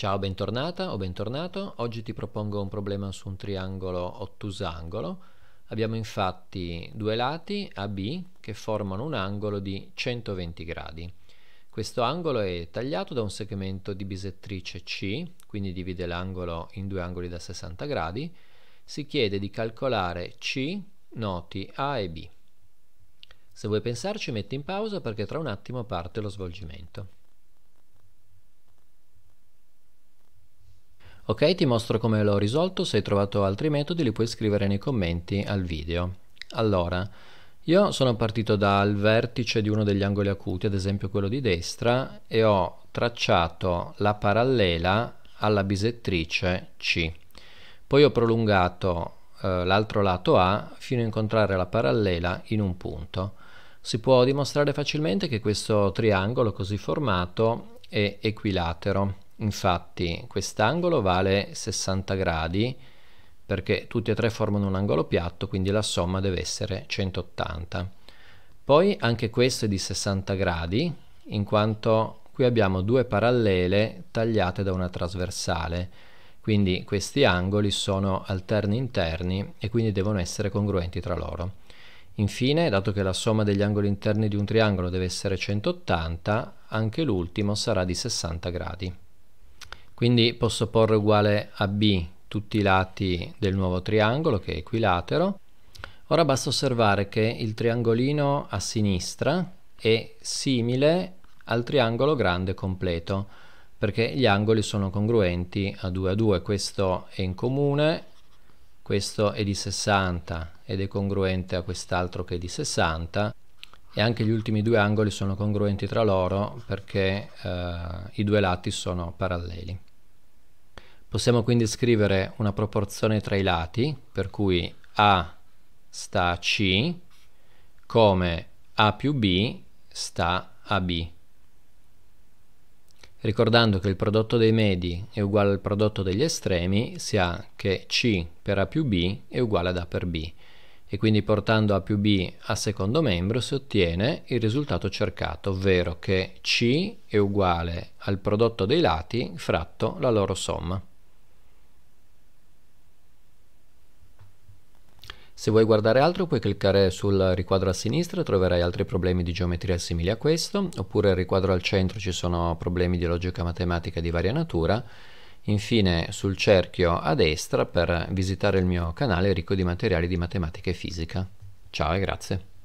Ciao, bentornata o bentornato. Oggi ti propongo un problema su un triangolo ottusangolo. Abbiamo infatti due lati AB che formano un angolo di 120 gradi. Questo angolo è tagliato da un segmento di bisettrice C, quindi divide l'angolo in due angoli da 60 gradi. Si chiede di calcolare C noti A e B. Se vuoi pensarci metti in pausa perché tra un attimo parte lo svolgimento. Ok, ti mostro come l'ho risolto, se hai trovato altri metodi li puoi scrivere nei commenti al video. Allora, io sono partito dal vertice di uno degli angoli acuti, ad esempio quello di destra, e ho tracciato la parallela alla bisettrice C. Poi ho prolungato eh, l'altro lato A fino a incontrare la parallela in un punto. Si può dimostrare facilmente che questo triangolo così formato è equilatero. Infatti quest'angolo vale 60 gradi perché tutti e tre formano un angolo piatto, quindi la somma deve essere 180. Poi anche questo è di 60 gradi, in quanto qui abbiamo due parallele tagliate da una trasversale, quindi questi angoli sono alterni interni e quindi devono essere congruenti tra loro. Infine, dato che la somma degli angoli interni di un triangolo deve essere 180, anche l'ultimo sarà di 60 gradi. Quindi posso porre uguale a B tutti i lati del nuovo triangolo che è equilatero. Ora basta osservare che il triangolino a sinistra è simile al triangolo grande completo perché gli angoli sono congruenti a 2 a 2. Questo è in comune, questo è di 60 ed è congruente a quest'altro che è di 60 e anche gli ultimi due angoli sono congruenti tra loro perché eh, i due lati sono paralleli. Possiamo quindi scrivere una proporzione tra i lati, per cui A sta a C come A più B sta a B. Ricordando che il prodotto dei medi è uguale al prodotto degli estremi, si ha che C per A più B è uguale ad A per B e quindi portando A più B a secondo membro si ottiene il risultato cercato, ovvero che C è uguale al prodotto dei lati fratto la loro somma. Se vuoi guardare altro puoi cliccare sul riquadro a sinistra e troverai altri problemi di geometria simili a questo, oppure al riquadro al centro ci sono problemi di logica matematica di varia natura. Infine sul cerchio a destra per visitare il mio canale ricco di materiali di matematica e fisica. Ciao e grazie.